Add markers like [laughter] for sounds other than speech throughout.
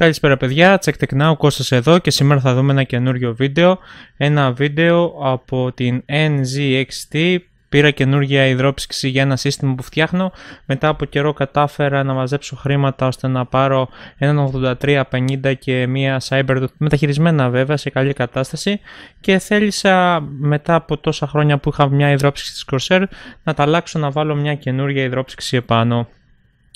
Καλησπέρα παιδιά, check tech now, Κώστας εδώ και σήμερα θα δούμε ένα καινούριο βίντεο ένα βίντεο από την NZXT πήρα καινούργια υδρόψυξη για ένα σύστημα που φτιάχνω μετά από καιρό κατάφερα να μαζέψω χρήματα ώστε να πάρω έναν 8350 και μια Cyber μεταχειρισμένα βέβαια σε καλή κατάσταση και θέλησα μετά από τόσα χρόνια που είχα μια υδρόψυξη της Corsair να τα αλλάξω να βάλω μια καινούργια υδρόψυξη επάνω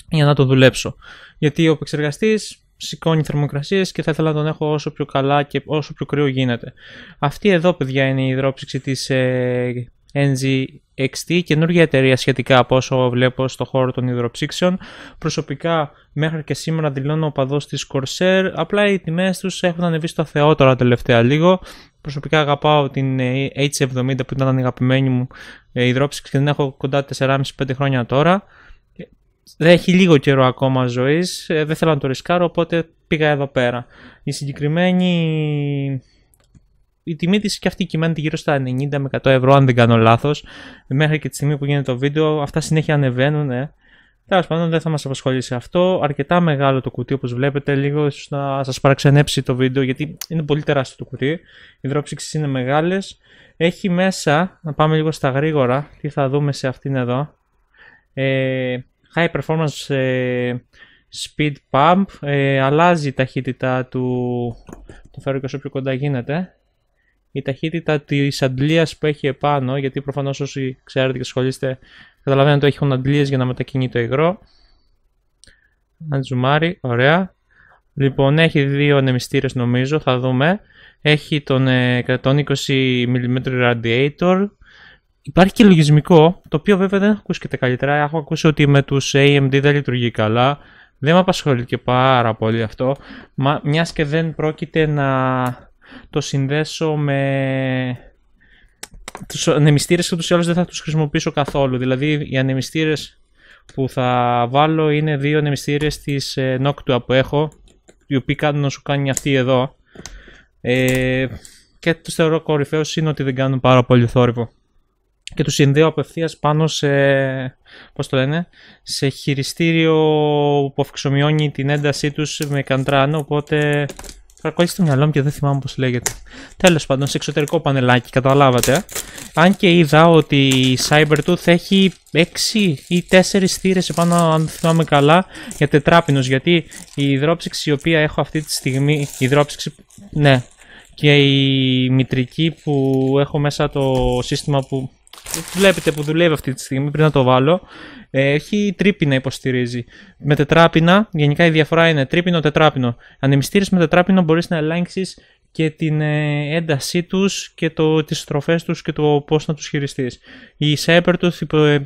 για να το δουλέψω γιατί ο επεξεργαστής σηκώνει θερμοκρασίες και θα ήθελα να τον έχω όσο πιο καλά και όσο πιο κρύο γίνεται. Αυτή εδώ παιδιά είναι η υδρόψυξη της ε, NGXT, καινούργια εταιρεία σχετικά από όσο βλέπω στο χώρο των υδροψύξεων. Προσωπικά μέχρι και σήμερα δηλώνω οπαδό της Corsair, απλά οι τιμές τους έχουν ανεβεί στο θεό τώρα τελευταία λίγο. Προσωπικά αγαπάω την ε, H70 που ήταν η αγαπημένη μου ε, υδρόψυξη και την έχω κοντά 4,5-5 χρόνια τώρα έχει λίγο καιρό ακόμα ζωής. Ε, δεν θέλω να το ρισκάρω, οπότε πήγα εδώ πέρα. Η συγκεκριμένη... Η τιμή της και αυτή κυμαίνεται γύρω στα 90 με 100 ευρώ, αν δεν κάνω λάθος. Μέχρι και τη στιγμή που γίνεται το βίντεο, αυτά συνέχεια ανεβαίνουν, ε. Τέλος πάντων, δεν θα μας απασχολήσει αυτό. Αρκετά μεγάλο το κουτί, όπως βλέπετε, λίγο να σας παραξενέψει το βίντεο, γιατί είναι πολύ τεράστιο το κουτί. Οι δρόψει είναι μεγάλες. Έχει μέσα, να πάμε λίγο στα γρήγορα, τι θα δούμε σε αυτήν εδώ. Ε, high performance ε, speed pump, ε, αλλάζει η ταχύτητα του, το φέρω και όσο πιο κοντά γίνεται, η ταχύτητα της αντλίας που έχει επάνω, γιατί προφανώς όσοι ξέρετε και ασχολείστε καταλαβαίνετε ότι έχουν αντλίες για να μετακινεί το υγρό. Αν ωραία. Λοιπόν, έχει δύο ανεμιστήρες νομίζω, θα δούμε. Έχει τον 120mm ε, radiator, Υπάρχει και λογισμικό, το οποίο βέβαια δεν έχω ακούσει και τα καλύτερα. Έχω ακούσει ότι με τους AMD δεν λειτουργεί καλά. Δεν με απασχολεί και πάρα πολύ αυτό. Μια μιας και δεν πρόκειται να το συνδέσω με τους ανεμιστήρες και τους άλλους δεν θα τους χρησιμοποιήσω καθόλου. Δηλαδή οι ανεμιστήρες που θα βάλω είναι δύο ανεμιστήρες της ε, Noctua που έχω οι οποίοι κάνουν να σου κάνει αυτή εδώ ε, και τους θεωρώ κορυφαίο είναι ότι δεν κάνουν πάρα πολύ θόρυβο και τους συνδέω απευθείας πάνω σε, Πώς το λένε, σε χειριστήριο που αυξομοιώνει την έντασή τους με καντράν, οπότε Κακοήθη το μυαλό μου και δεν θυμάμαι πώς λέγεται. Τέλος πάντων, σε εξωτερικό πανελάκι, καταλάβατε. Ε. Αν και είδα ότι η Cybertooth έχει 6 ή 4 θύρες επάνω, αν θυμάμαι καλά, για τετράπινο. Γιατί η υδρόψυξη η οποία έχω αυτή τη στιγμή. Η υδρόψυξη. Ναι. Και η μητρική που έχω μέσα το σύστημα που βλέπετε που δουλεύει αυτή τη στιγμή πριν να το βάλω ε, έχει τρίπινα υποστηρίζει με τετράπινα, γενικά η διαφορά είναι τρίπινο-τετράπινο ανεμιστήρες με τετράπινο μπορείς να ελέγξεις και την ε, έντασή τους και το, τις στροφές τους και το πώς να τους χειριστείς η Cybertooth ε,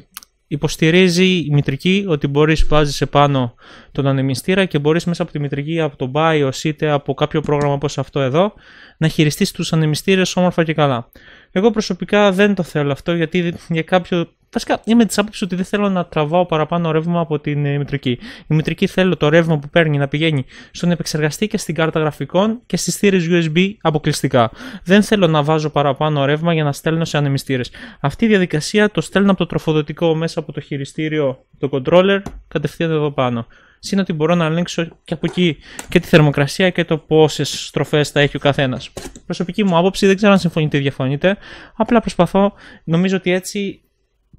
υποστηρίζει η μητρική ότι μπορείς βάζεις επάνω τον ανεμιστήρα και μπορείς μέσα από τη μητρική, από το BIOS είτε από κάποιο πρόγραμμα όπως αυτό εδώ να χειριστείς τους ανεμιστήρες όμορφα και καλά εγώ προσωπικά δεν το θέλω αυτό γιατί για κάποιο Βασικά είμαι της άποψης ότι δεν θέλω να τραβάω παραπάνω ρεύμα από την ε, μητρική. Η μητρική θέλω το ρεύμα που παίρνει να πηγαίνει στον επεξεργαστή και στην κάρτα γραφικών και στις θύρες USB αποκλειστικά. Δεν θέλω να βάζω παραπάνω ρεύμα για να στέλνω σε ανεμιστήρες. Αυτή η διαδικασία το στέλνω από το τροφοδοτικό μέσα από το χειριστήριο, το controller, κατευθείαν εδώ πάνω. Συν ότι μπορώ να ελέγξω και από εκεί και τη θερμοκρασία και το πόσες στροφές θα έχει ο καθένας. Προσωπική μου άποψη, δεν ξέρω αν συμφωνείτε ή διαφωνείτε. Απλά προσπαθώ, νομίζω ότι έτσι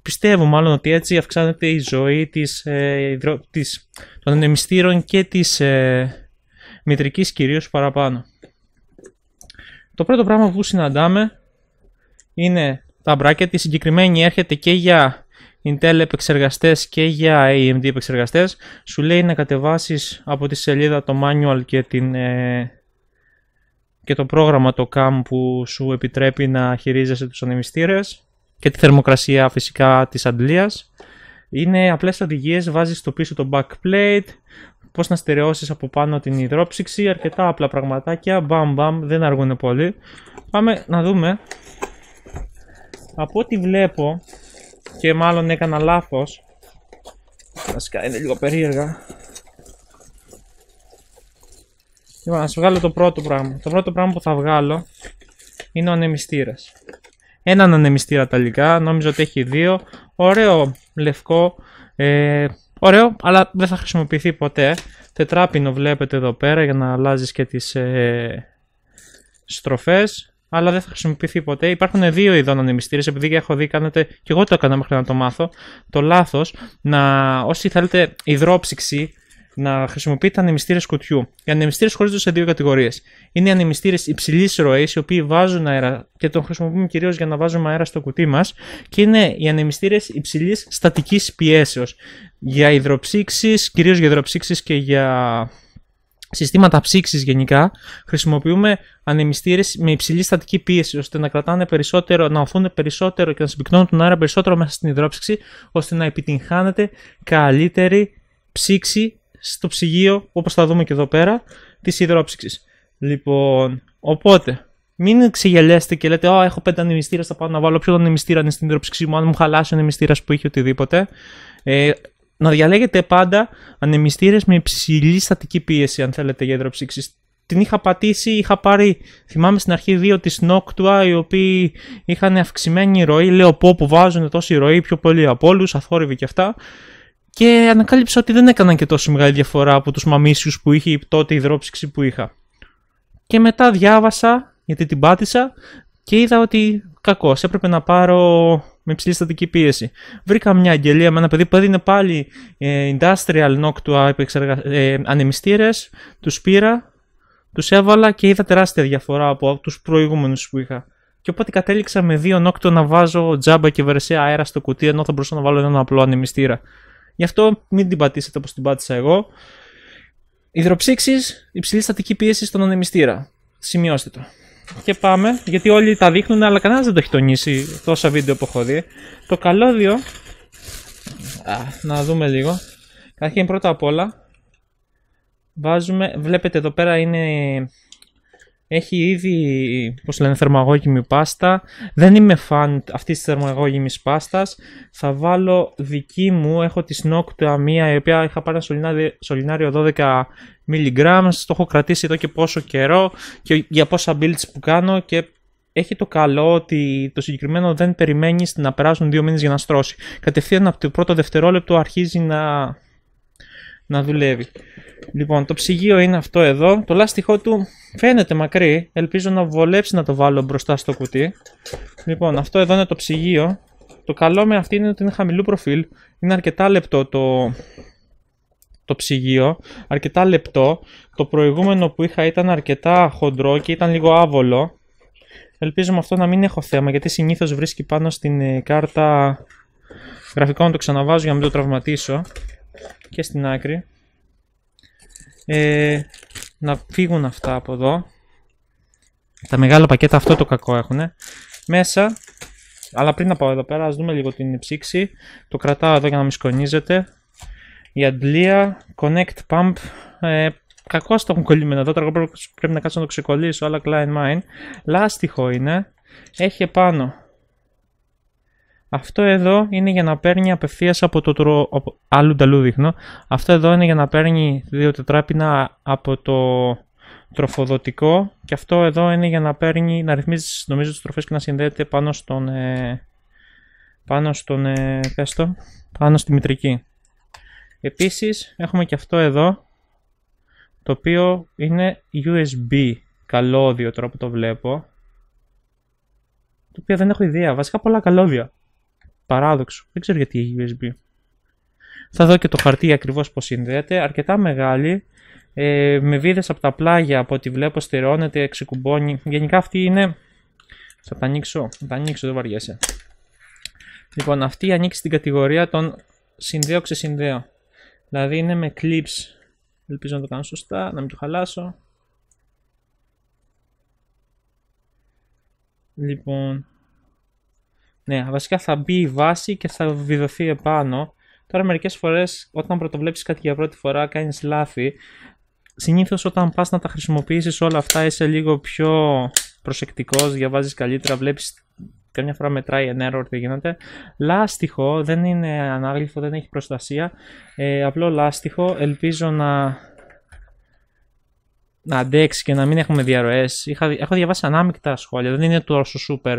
πιστεύω μάλλον ότι έτσι αυξάνεται η ζωή της, ε, των ανεμιστήρων και της ε, μητρικής κυρίως παραπάνω. Το πρώτο πράγμα που συναντάμε είναι τα bracket. Η συγκεκριμένη έρχεται και για Intel επεξεργαστές και για AMD επεξεργαστές. Σου λέει να κατεβάσεις από τη σελίδα το manual και, την, ε, το πρόγραμμα το CAM που σου επιτρέπει να χειρίζεσαι τους ανεμιστήρες και τη θερμοκρασία φυσικά της αντλίας. Είναι απλές οδηγίες, βάζεις στο πίσω το backplate, πώς να στερεώσεις από πάνω την υδρόψυξη, αρκετά απλά πραγματάκια, μπαμ μπαμ, δεν αργούν πολύ. Πάμε να δούμε. Από ό,τι βλέπω, και μάλλον έκανα λάθος, βασικά είναι λίγο περίεργα, Λοιπόν, να σου βγάλω το πρώτο πράγμα. Το πρώτο πράγμα που θα βγάλω είναι ο ανεμιστήρας έναν ανεμιστήρα ταλικά, νόμιζα ότι έχει δύο, ωραίο λευκό, ε, ωραίο, αλλά δεν θα χρησιμοποιηθεί ποτέ. Τετράπινο βλέπετε εδώ πέρα για να αλλάζεις και τις ε, στροφές, αλλά δεν θα χρησιμοποιηθεί ποτέ. Υπάρχουν δύο ειδών ανεμιστήρες, επειδή έχω δει, κάνετε, και εγώ το έκανα μέχρι να το μάθω, το λάθος, να όσοι θέλετε υδρόψυξη, να χρησιμοποιείτε ανεμιστήρες κουτιού. Οι ανεμιστήρες χωρίζονται σε δύο κατηγορίες. Είναι οι ανεμιστήρες υψηλής ροής, οι οποίοι βάζουν αέρα και τον χρησιμοποιούμε κυρίως για να βάζουμε αέρα στο κουτί μας, και είναι οι ανεμιστήρες υψηλής στατικής πιέσεως. Για υδροψήξει, κυρίως για υδροψήξει και για συστήματα ψήξη γενικά, χρησιμοποιούμε ανεμιστήρες με υψηλή στατική πίεση, ώστε να κρατάνε περισσότερο, να οθούν περισσότερο και να συμπυκνώνουν τον αέρα περισσότερο μέσα στην υδρόψυξη, ώστε να επιτυγχάνεται καλύτερη ψήξη στο ψυγείο, όπως θα δούμε και εδώ πέρα, της υδρόψυξης. Λοιπόν, οπότε, μην ξεγελέστε και λέτε, Α, έχω πέντε ανεμιστήρες, θα πάω να βάλω ποιον ανεμιστήρα είναι στην υδρόψυξή μου, αν μου χαλάσει ο ανεμιστήρας που έχει οτιδήποτε. Ε, να διαλέγετε πάντα ανεμιστήρες με υψηλή στατική πίεση, αν θέλετε, για υδροψύξη. Την είχα πατήσει, είχα πάρει, θυμάμαι στην αρχή, δύο της Noctua, οι οποίοι είχαν αυξημένη ροή. Λέω πω που βάζουν τόση ροή πιο πολύ από όλους, αθόρυβοι και αυτά και ανακάλυψα ότι δεν έκαναν και τόσο μεγάλη διαφορά από τους μαμίσιους που είχε η τότε υδρόψυξη που είχα. Και μετά διάβασα, γιατί την πάτησα, και είδα ότι κακός, έπρεπε να πάρω με υψηλή στατική πίεση. Βρήκα μια αγγελία με ένα παιδί που έδινε πάλι ε, industrial noctua ε, ανεμιστήρες, τους πήρα, τους έβαλα και είδα τεράστια διαφορά από τους προηγούμενους που είχα. Και οπότε κατέληξα με δύο νόκτο να βάζω τζάμπα και βερσέ αέρα στο κουτί, ενώ θα μπορούσα να βάλω έναν απλό ανεμιστήρα. Γι' αυτό μην την πατήσετε όπως την πάτησα εγώ. Υδροψήξει, υψηλή στατική πίεση στον ανεμιστήρα. Σημειώστε το. Και πάμε, γιατί όλοι τα δείχνουν, αλλά κανένας δεν το έχει τονίσει τόσα βίντεο που έχω δει. Το καλώδιο, Α, να δούμε λίγο. Καταρχήν πρώτα απ' όλα, βάζουμε, βλέπετε εδώ πέρα είναι έχει ήδη, πώς λένε, πάστα. Δεν είμαι φαν αυτής της θερμαγώγημης πάστας. Θα βάλω δική μου, έχω τη Snoctua μία, η οποία είχα πάρει ένα σωληνάριο 12 mg. Το έχω κρατήσει εδώ και πόσο καιρό και για πόσα builds που κάνω και έχει το καλό ότι το συγκεκριμένο δεν περιμένει να περάσουν δύο μήνες για να στρώσει. Κατευθείαν από το πρώτο δευτερόλεπτο αρχίζει να, να δουλεύει. Λοιπόν, το ψυγείο είναι αυτό εδώ. Το λάστιχό του Φαίνεται μακρύ. Ελπίζω να βολέψει να το βάλω μπροστά στο κουτί. Λοιπόν, αυτό εδώ είναι το ψυγείο. Το καλό με αυτή είναι ότι είναι χαμηλού προφίλ. Είναι αρκετά λεπτό το, το ψυγείο. Αρκετά λεπτό. Το προηγούμενο που είχα ήταν αρκετά χοντρό και ήταν λίγο άβολο. Ελπίζω με αυτό να μην έχω θέμα γιατί συνήθως βρίσκει πάνω στην ε, κάρτα γραφικών. Το ξαναβάζω για να μην το τραυματίσω. Και στην άκρη. Ε, να φύγουν αυτά από εδώ. Τα μεγάλα πακέτα αυτό το κακό έχουν. Μέσα, αλλά πριν να πάω εδώ πέρα, ας δούμε λίγο την ψήξη. Το κρατάω εδώ για να μην σκονίζεται. Η αντλία, connect pump, ε, κακό το έχουν κολλημένο εδώ, τώρα πρέπει να κάτσω να το ξεκολλήσω, αλλά client mine. Λάστιχο είναι, έχει επάνω αυτό εδώ είναι για να παίρνει απευθείας από το τρο... από... άλλου Αυτό εδώ είναι για να παίρνει δύο τετράπινα από το τροφοδοτικό και αυτό εδώ είναι για να παίρνει, να ρυθμίζεις νομίζω τις τροφές και να συνδέεται πάνω στον, ε... πάνω στον, ε... πάνω στη μητρική. Επίσης έχουμε και αυτό εδώ το οποίο είναι USB καλώδιο τώρα που το βλέπω το οποίο δεν έχω ιδέα, βασικά πολλά καλώδια Παράδοξο. Δεν ξέρω γιατί έχει USB. Θα δω και το χαρτί ακριβώς πως συνδέεται. Αρκετά μεγάλη. Ε, με βίδες από τα πλάγια από ό,τι βλέπω στερώνεται, ξεκουμπώνει. Γενικά αυτή είναι... Θα τα ανοίξω. Θα τα ανοίξω, δεν βαριέσαι. Λοιπόν, αυτή ανοίξει στην κατηγορία των συνδέω-ξεσυνδέω. Δηλαδή είναι με clips. Ελπίζω να το κάνω σωστά, να μην το χαλάσω. Λοιπόν, ναι, βασικά θα μπει η βάση και θα βιδωθεί επάνω. Τώρα μερικές φορές όταν πρωτοβλέψεις κάτι για πρώτη φορά κάνεις λάθη. Συνήθως όταν πας να τα χρησιμοποιήσεις όλα αυτά είσαι λίγο πιο προσεκτικός, διαβάζεις καλύτερα, βλέπεις. Καμιά φορά μετράει ένα error τι γίνεται. Λάστιχο, δεν είναι ανάγλυφο, δεν έχει προστασία. Ε, απλό λάστιχο, ελπίζω να να αντέξει και να μην έχουμε διαρροές. Έχω διαβάσει ανάμεικτα σχόλια, δεν είναι τόσο super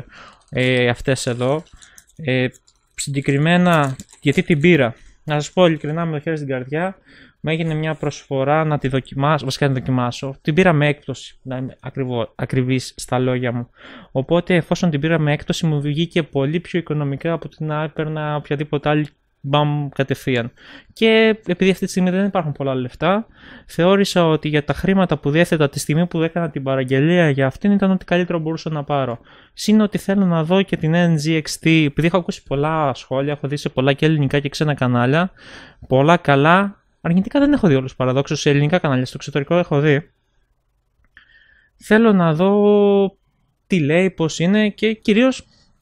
ε, αυτές εδώ. Ε, συγκεκριμένα, γιατί την πήρα. Να σας πω ειλικρινά με το χέρι στην καρδιά, μου έγινε μια προσφορά να τη δοκιμάσω. Βασικά να δοκιμάσω. Την πήρα με έκπτωση, να είμαι ακριβής στα λόγια μου. Οπότε, εφόσον την πήρα με έκπτωση, μου βγήκε πολύ πιο οικονομικά από την να έπαιρνα οποιαδήποτε άλλη μπαμ κατευθείαν. Και επειδή αυτή τη στιγμή δεν υπάρχουν πολλά λεφτά, θεώρησα ότι για τα χρήματα που διέθετα τη στιγμή που έκανα την παραγγελία για αυτήν ήταν ότι καλύτερο μπορούσα να πάρω. Συν ότι θέλω να δω και την NGXT, επειδή έχω ακούσει πολλά σχόλια, έχω δει σε πολλά και ελληνικά και ξένα κανάλια, πολλά καλά. Αρνητικά δεν έχω δει όλους παραδόξως σε ελληνικά κανάλια, στο εξωτερικό έχω δει. Θέλω να δω τι λέει, πώς είναι και κυρίως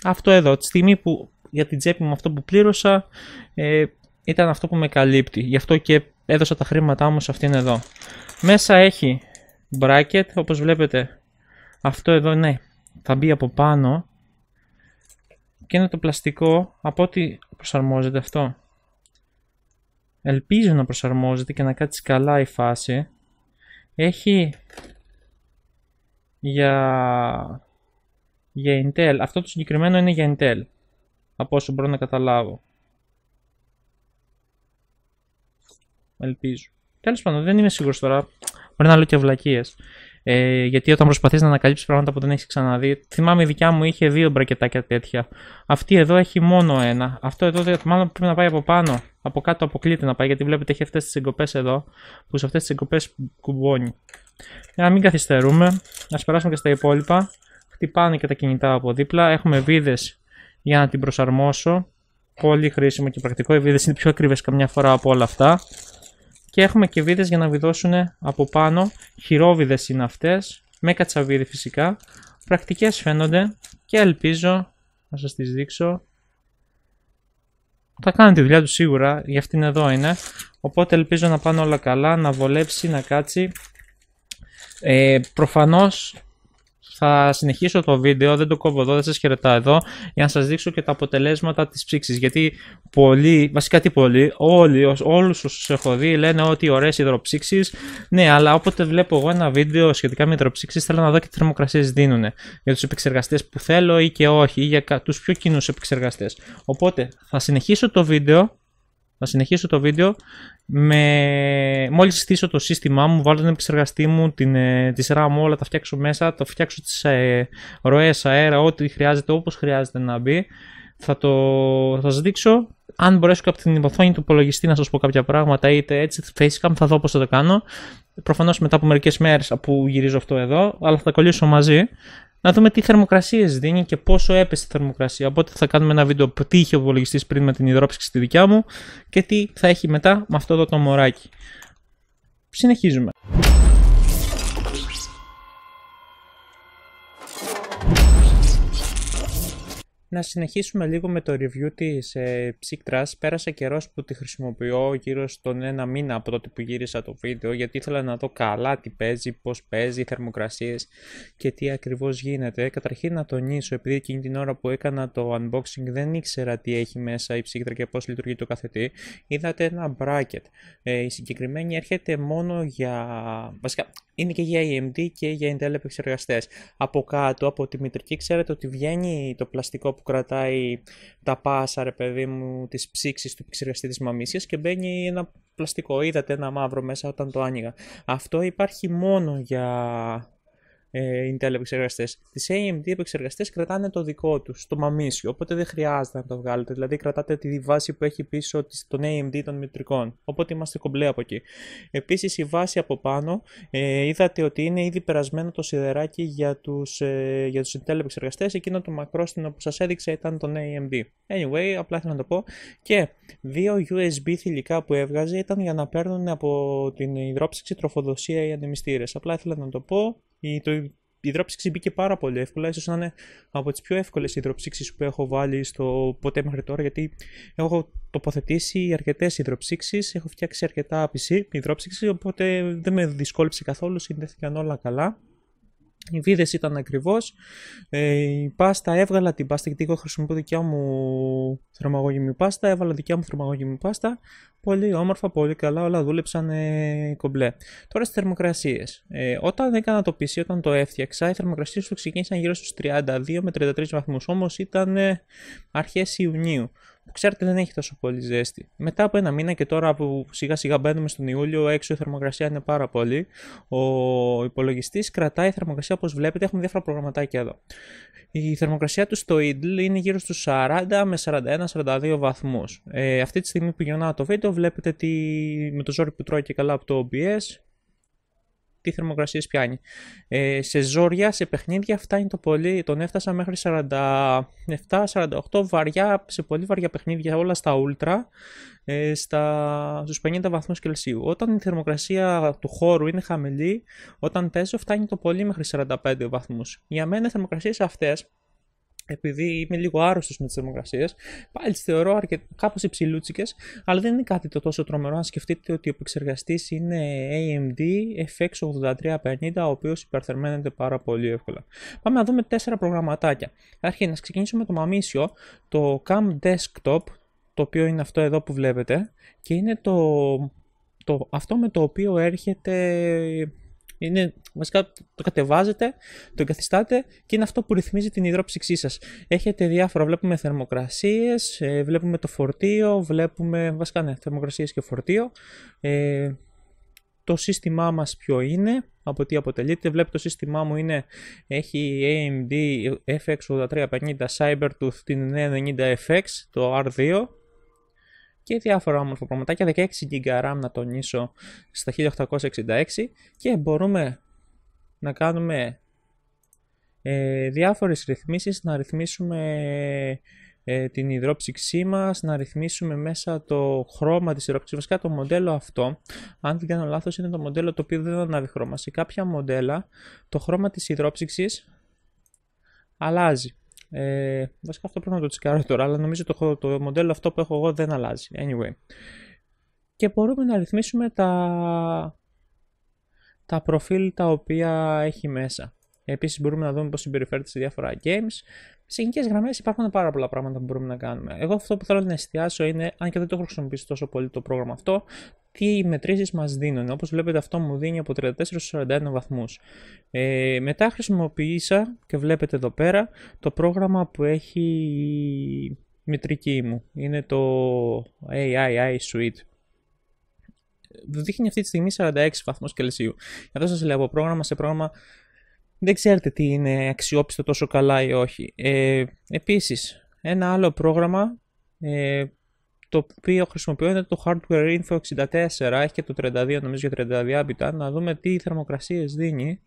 αυτό εδώ, τη στιγμή που για την τσέπη μου αυτό που πλήρωσα ε, ήταν αυτό που με καλύπτει. Γι' αυτό και έδωσα τα χρήματά μου σε αυτήν εδώ. Μέσα έχει bracket, όπως βλέπετε αυτό εδώ ναι, θα μπει από πάνω και είναι το πλαστικό από ό,τι προσαρμόζεται αυτό. Ελπίζω να προσαρμόζεται και να κάτσει καλά η φάση. Έχει για, για Intel. Αυτό το συγκεκριμένο είναι για Intel από όσο μπορώ να καταλάβω. Ελπίζω. Τέλος πάντων, δεν είμαι σίγουρος τώρα. Μπορεί να λέω και βλακίες. Ε, γιατί όταν προσπαθείς να ανακαλύψεις πράγματα που δεν έχεις ξαναδεί, θυμάμαι η δικιά μου είχε δύο μπρακετάκια τέτοια. Αυτή εδώ έχει μόνο ένα. Αυτό εδώ μάλλον πρέπει να πάει από πάνω. Από κάτω αποκλείται να πάει γιατί βλέπετε έχει αυτές τις εγκοπές εδώ. Που σε αυτές τις εγκοπές κουμπώνει. Για να μην καθυστερούμε, ας περάσουμε και στα υπόλοιπα. Χτυπάνε και τα κινητά από δίπλα. Έχουμε βίδες για να την προσαρμόσω. Πολύ χρήσιμο και πρακτικό. Οι βίδες είναι πιο ακριβές καμιά φορά από όλα αυτά. Και έχουμε και βίδες για να βιδώσουν από πάνω. Χειρόβιδες είναι αυτές, με κατσαβίδι φυσικά. Πρακτικές φαίνονται και ελπίζω να σας τις δείξω. Θα κάνουν τη δουλειά τους σίγουρα, για αυτήν εδώ είναι. Οπότε ελπίζω να πάνε όλα καλά, να βολέψει, να κάτσει. Ε, προφανώς θα συνεχίσω το βίντεο, δεν το κόβω εδώ, δεν σας χαιρετάω εδώ, για να σας δείξω και τα αποτελέσματα της ψήξης. Γιατί πολλοί, βασικά τι πολλοί, όλοι, όλους όσους έχω δει λένε ότι ωραίες υδροψήξεις. Ναι, αλλά όποτε βλέπω εγώ ένα βίντεο σχετικά με υδροψήξεις θέλω να δω και τι θερμοκρασίες δίνουν για τους επεξεργαστές που θέλω ή και όχι, ή για τους πιο κοινούς επεξεργαστές. Οπότε θα συνεχίσω το βίντεο θα συνεχίσω το βίντεο με... μόλις στήσω το σύστημά μου, βάλω τον επεξεργαστή μου, την, ε, τη σειρά μου όλα, τα φτιάξω μέσα, το φτιάξω τις ε, ροές αέρα, ό,τι χρειάζεται, όπως χρειάζεται να μπει. Θα το θα σας δείξω, αν μπορέσω από την υποθόνη του υπολογιστή να σας πω κάποια πράγματα, είτε έτσι, facecam, θα δω πώς θα το κάνω. Προφανώς μετά από μερικές μέρες που γυρίζω αυτό εδώ, αλλά θα τα κολλήσω μαζί να δούμε τι θερμοκρασίες δίνει και πόσο έπεσε η θερμοκρασία. Οπότε θα κάνουμε ένα βίντεο τι είχε ο υπολογιστής πριν με την υδρόψυξη στη δικιά μου και τι θα έχει μετά με αυτό εδώ το μωράκι. Συνεχίζουμε. Να συνεχίσουμε λίγο με το review της ε, Πέρασε καιρός που τη χρησιμοποιώ γύρω στον ένα μήνα από τότε που γύρισα το βίντεο γιατί ήθελα να δω καλά τι παίζει, πώς παίζει, θερμοκρασίες και τι ακριβώς γίνεται. Καταρχήν να τονίσω επειδή εκείνη την ώρα που έκανα το unboxing δεν ήξερα τι έχει μέσα η ψύκτρα και πώς λειτουργεί το καθετή. Είδατε ένα bracket. Ε, η συγκεκριμένη έρχεται μόνο για... Βασικά είναι και για AMD και για Intel επεξεργαστές. Από κάτω, από τη μητρική, ξέρετε ότι βγαίνει το πλαστικό που κρατάει τα πάσα, ρε παιδί μου, της ψήξης του επεξεργαστή της μαμίσιας και μπαίνει ένα πλαστικό. Είδατε ένα μαύρο μέσα όταν το άνοιγα. Αυτό υπάρχει μόνο για ε, Intel επεξεργαστές. Τις AMD επεξεργαστές κρατάνε το δικό τους, το μαμίσιο, οπότε δεν χρειάζεται να το βγάλετε. Δηλαδή, κρατάτε τη βάση που έχει πίσω των AMD των μητρικών. Οπότε είμαστε κομπλέ από εκεί. Επίσης, η βάση από πάνω ε, είδατε ότι είναι ήδη περασμένο το σιδεράκι για τους ε, για τους Intel επεξεργαστές. Εκείνο το μακρόστινο που σας έδειξα ήταν τον AMD. Anyway, απλά ήθελα να το πω. Και δύο USB θηλυκά που έβγαζε ήταν για να παίρνουν από την υδρόψυξη τροφοδοσία οι ανεμιστήρε. Απλά ήθελα να το πω η, το, η υδρόψυξη μπήκε πάρα πολύ εύκολα. Ίσως να είναι από τις πιο εύκολες υδροψήξεις που έχω βάλει στο ποτέ μέχρι τώρα, γιατί έχω τοποθετήσει αρκετές υδροψήξεις, έχω φτιάξει αρκετά PC οπότε δεν με δυσκόλυψε καθόλου, συνδέθηκαν όλα καλά. Η βίδες ήταν ακριβώς. Ε, η πάστα έβγαλα την πάστα γιατί εγώ χρησιμοποιώ δικιά μου θερμαγόγημη πάστα. Έβαλα δικιά μου θερμαγόγημη πάστα. Πολύ όμορφα, πολύ καλά, όλα δούλεψαν κομπλέ. Τώρα στις θερμοκρασίες. Ε, όταν έκανα το PC, όταν το έφτιαξα, οι θερμοκρασίες του ξεκίνησαν γύρω στους 32 με 33 βαθμούς. Όμως ήταν ε, αρχές Ιουνίου ξέρετε δεν έχει τόσο πολύ ζέστη. Μετά από ένα μήνα και τώρα που σιγά σιγά μπαίνουμε στον Ιούλιο, έξω η θερμοκρασία είναι πάρα πολύ. Ο υπολογιστής κρατάει θερμοκρασία όπως βλέπετε. Έχουμε διάφορα προγραμματάκια εδώ. Η θερμοκρασία του στο Ιντλ είναι γύρω στους 40 με 41-42 βαθμούς. Ε, αυτή τη στιγμή που γυρνάω το βίντεο βλέπετε τι, με το ζόρι που τρώει και καλά από το OBS τι θερμοκρασίες πιάνει. Ε, σε ζόρια, σε παιχνίδια φτάνει το πολύ, τον έφτασα μέχρι 47-48 βαριά, σε πολύ βαριά παιχνίδια όλα στα ούλτρα, ε, στα, στους 50 βαθμούς Κελσίου. Όταν η θερμοκρασία του χώρου είναι χαμηλή, όταν παίζω φτάνει το πολύ μέχρι 45 βαθμούς. Για μένα οι θερμοκρασίες αυτές επειδή είμαι λίγο άρρωστος με τις θερμοκρασίες, πάλι τις θεωρώ αρκετά κάπως υψηλούτσικες, αλλά δεν είναι κάτι το τόσο τρομερό να σκεφτείτε ότι ο επεξεργαστής είναι AMD FX8350, ο οποίος υπερθερμαίνεται πάρα πολύ εύκολα. Πάμε να δούμε τέσσερα προγραμματάκια. Αρχή, να ξεκινήσουμε το μαμίσιο, το Cam Desktop, το οποίο είναι αυτό εδώ που βλέπετε, και είναι το, το, αυτό με το οποίο έρχεται είναι, βασικά το κατεβάζετε, το εγκαθιστάτε και είναι αυτό που ρυθμίζει την υδρόψυξή σας. Έχετε διάφορα, βλέπουμε θερμοκρασίες, ε, βλέπουμε το φορτίο, βλέπουμε βασικά ναι, θερμοκρασίες και φορτίο. Ε, το σύστημά μας ποιο είναι, από τι αποτελείται. Βλέπετε το σύστημά μου είναι, έχει AMD FX8350 Cybertooth την 90 fx το R2, και διάφορα όμορφα πραγματάκια. 16 GB RAM να τονίσω στα 1866 και μπορούμε να κάνουμε ε, διάφορες ρυθμίσεις, να ρυθμίσουμε ε, την υδρόψυξή μας, να ρυθμίσουμε μέσα το χρώμα της υδρόψυξης. Βασικά το μοντέλο αυτό, αν δεν κάνω λάθος, είναι το μοντέλο το οποίο δεν ανάβει χρώμα. Σε κάποια μοντέλα το χρώμα της υδρόψυξης αλλάζει. Ε, βασικά αυτό πρέπει να το τσεκάρω τώρα, αλλά νομίζω το, το μοντέλο αυτό που έχω εγώ δεν αλλάζει. Anyway. Και μπορούμε να ρυθμίσουμε τα, τα προφίλ τα οποία έχει μέσα. Επίσης μπορούμε να δούμε πώς συμπεριφέρεται σε διάφορα games σε γενικές γραμμές υπάρχουν πάρα πολλά πράγματα που μπορούμε να κάνουμε. Εγώ αυτό που θέλω να εστιάσω είναι, αν και δεν το έχω χρησιμοποιήσει τόσο πολύ το πρόγραμμα αυτό, τι μετρήσεις μας δίνουν. Όπως βλέπετε, αυτό μου δίνει από 34 στου 41 βαθμούς. Ε, μετά χρησιμοποίησα και βλέπετε εδώ πέρα το πρόγραμμα που έχει η μητρική μου. Είναι το AII Suite δείχνει αυτή τη στιγμή 46 βαθμούς Κελσίου. Εδώ αυτό σας λέω από πρόγραμμα σε πρόγραμμα δεν ξέρετε τι είναι αξιόπιστο τόσο καλά ή όχι. Ε, επίσης, ένα άλλο πρόγραμμα ε, το οποίο χρησιμοποιώ είναι το Hardware Info 64, έχει και το 32 νομίζω για 32 bit, να δούμε τι θερμοκρασίες δίνει.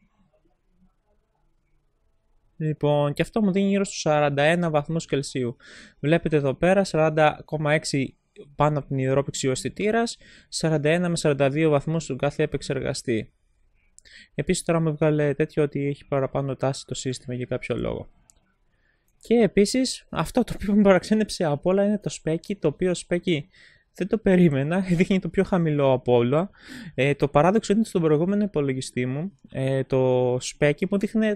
Λοιπόν, και αυτό μου δίνει γύρω στους 41 βαθμούς Κελσίου. Βλέπετε εδώ πέρα 40,6 πάνω από την υδρόπηξη ο 41 με 42 βαθμούς στον κάθε επεξεργαστή. Επίσης, τώρα μου βγάλε τέτοιο ότι έχει παραπάνω τάση το σύστημα για κάποιο λόγο. Και επίσης αυτό το οποίο με παραξένεψε από όλα είναι το σπέκι, το οποίο σπέκι δεν το περίμενα, [laughs] δείχνει το πιο χαμηλό από όλα. Ε, το παράδοξο είναι στον προηγούμενο υπολογιστή μου, ε, το σπέκι μου δείχνει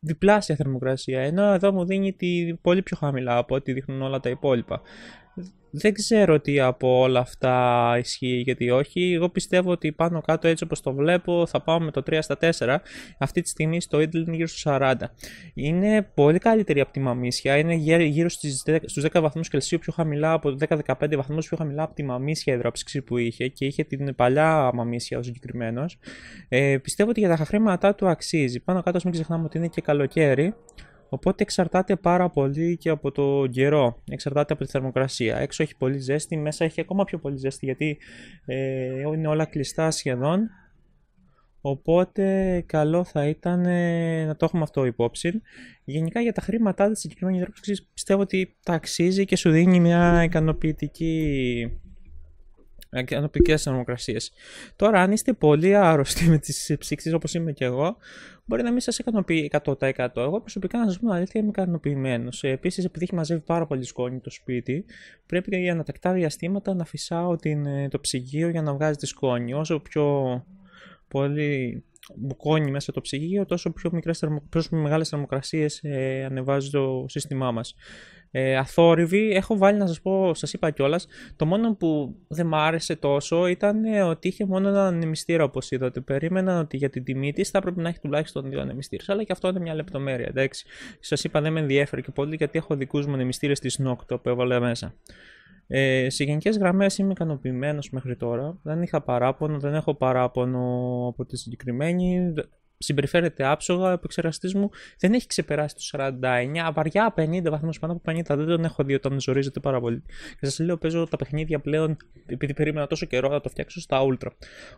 διπλάσια θερμοκρασία, ενώ εδώ μου δίνει τη πολύ πιο χαμηλά από ό,τι δείχνουν όλα τα υπόλοιπα δεν ξέρω τι από όλα αυτά ισχύει γιατί όχι. Εγώ πιστεύω ότι πάνω κάτω έτσι όπως το βλέπω θα πάω με το 3 στα 4. Αυτή τη στιγμή στο Idle είναι γύρω στους 40. Είναι πολύ καλύτερη από τη Μαμίσια. Είναι γύρω στους 10 βαθμούς Κελσίου πιο χαμηλά από 10-15 βαθμούς πιο χαμηλά από τη Μαμίσια υδραψυξή που είχε και είχε την παλιά Μαμίσια ο συγκεκριμένος. Ε, πιστεύω ότι για τα χρήματά του αξίζει. Πάνω κάτω μην ξεχνάμε ότι είναι και καλοκαίρι. Οπότε εξαρτάται πάρα πολύ και από το καιρό, εξαρτάται από τη θερμοκρασία. Έξω έχει πολύ ζέστη, μέσα έχει ακόμα πιο πολύ ζέστη γιατί ε, είναι όλα κλειστά σχεδόν. Οπότε καλό θα ήταν ε, να το έχουμε αυτό υπόψη. Γενικά για τα χρήματά της συγκεκριμένη τρόπος πιστεύω ότι τα αξίζει και σου δίνει μια ικανοποιητική Ανοπικέ θερμοκρασίες. Τώρα, αν είστε πολύ άρρωστοι με τις ψήξεις όπως είμαι και εγώ, μπορεί να μην σας ικανοποιεί 100%. Εγώ προσωπικά, να σας πω την αλήθεια, είμαι ικανοποιημένος. Ε, Επίσης, επειδή έχει μαζεύει πάρα πολύ σκόνη το σπίτι, πρέπει για ανατακτά διαστήματα να φυσάω την, ε, το ψυγείο για να βγάζει τη σκόνη. Όσο πιο πολύ μπουκώνει μέσα το ψυγείο, τόσο πιο, μικρές, πιο μεγάλες θερμοκρασίες ε, ανεβάζει το σύστημά μας ε, αθόρυβη. Έχω βάλει να σας πω, σας είπα κιόλας, το μόνο που δεν μ' άρεσε τόσο ήταν ε, ότι είχε μόνο ένα ανεμιστήρα όπως είδατε. Περίμενα ότι για την τιμή της θα πρέπει να έχει τουλάχιστον δύο ανεμιστήρες, αλλά και αυτό είναι μια λεπτομέρεια, εντάξει. Σας είπα δεν με ενδιέφερε και πολύ γιατί έχω δικούς μου ανεμιστήρες της Νόκτο που έβαλε μέσα. Ε, σε γενικές γραμμές είμαι ικανοποιημένος μέχρι τώρα. Δεν είχα παράπονο, δεν έχω παράπονο από τη συγκεκριμένη συμπεριφέρεται άψογα, ο επεξεργαστής μου δεν έχει ξεπεράσει του 49, βαριά 50 βαθμού πάνω από 50. Δεν τον έχω δει όταν ζορίζεται πάρα πολύ. Και σας λέω, παίζω τα παιχνίδια πλέον, επειδή περίμενα τόσο καιρό να το φτιάξω στα Ultra.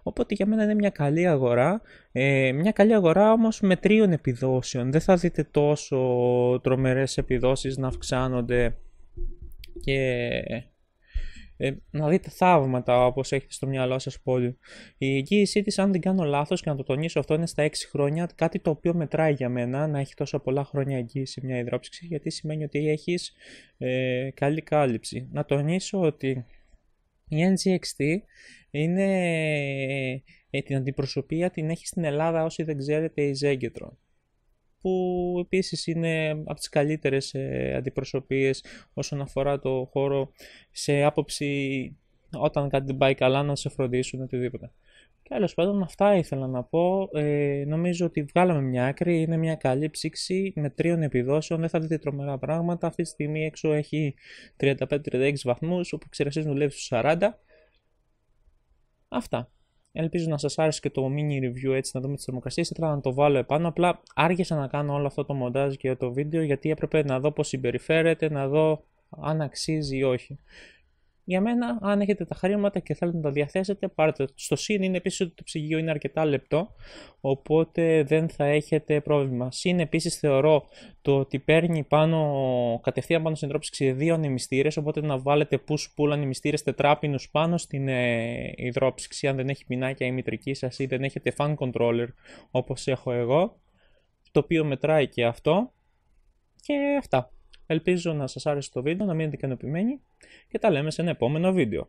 Οπότε για μένα είναι μια καλή αγορά. Ε, μια καλή αγορά όμως με τρίων επιδόσεων. Δεν θα δείτε τόσο τρομερές επιδόσεις να αυξάνονται και ε, να δείτε θαύματα όπως έχετε στο μυαλό σας πόλη. Η εγγύησή της, αν δεν κάνω λάθος, και να το τονίσω αυτό, είναι στα 6 χρόνια. Κάτι το οποίο μετράει για μένα να έχει τόσο πολλά χρόνια εγγύηση μια υδρόψυξη, γιατί σημαίνει ότι έχεις ε, καλή κάλυψη. Να τονίσω ότι η NGXT είναι ε, την αντιπροσωπεία την έχει στην Ελλάδα όσοι δεν ξέρετε η Zegetron που επίσης είναι από τις καλύτερες ε, αντιπροσωπείες όσον αφορά το χώρο σε άποψη όταν κάτι δεν πάει καλά να σε φροντίσουν οτιδήποτε. Τέλο πάντων, αυτά ήθελα να πω. Ε, νομίζω ότι βγάλαμε μια άκρη. Είναι μια καλή ψήξη με τρίων επιδόσεων. Δεν θα δείτε τρομερά πράγματα. Αυτή τη στιγμή έξω έχει 35-36 βαθμούς, όπου ξερασίζει δουλεύει στους 40. Αυτά. Ελπίζω να σας άρεσε και το mini review έτσι να δούμε τις θερμοκρασίες. Ήθελα να το βάλω επάνω, απλά άργησα να κάνω όλο αυτό το μοντάζ και το βίντεο γιατί έπρεπε να δω πώς συμπεριφέρεται, να δω αν αξίζει ή όχι. Για μένα, αν έχετε τα χρήματα και θέλετε να τα διαθέσετε, πάρετε Στο συν είναι επίσης ότι το ψυγείο είναι αρκετά λεπτό, οπότε δεν θα έχετε πρόβλημα. Συν επίσης θεωρώ το ότι παίρνει πάνω, κατευθείαν πάνω στην υδρόψυξη δύο ανεμιστήρε, οπότε να βάλετε push-pull ανεμιστήρε τετράπινους πάνω στην ε, υδρόψυξη, αν δεν έχει πινάκια η μητρική σας ή δεν έχετε fan controller όπως έχω εγώ, το οποίο μετράει και αυτό. Και αυτά. Ελπίζω να σας άρεσε το βίντεο, να μείνετε ικανοποιημένοι και τα λέμε σε ένα επόμενο βίντεο.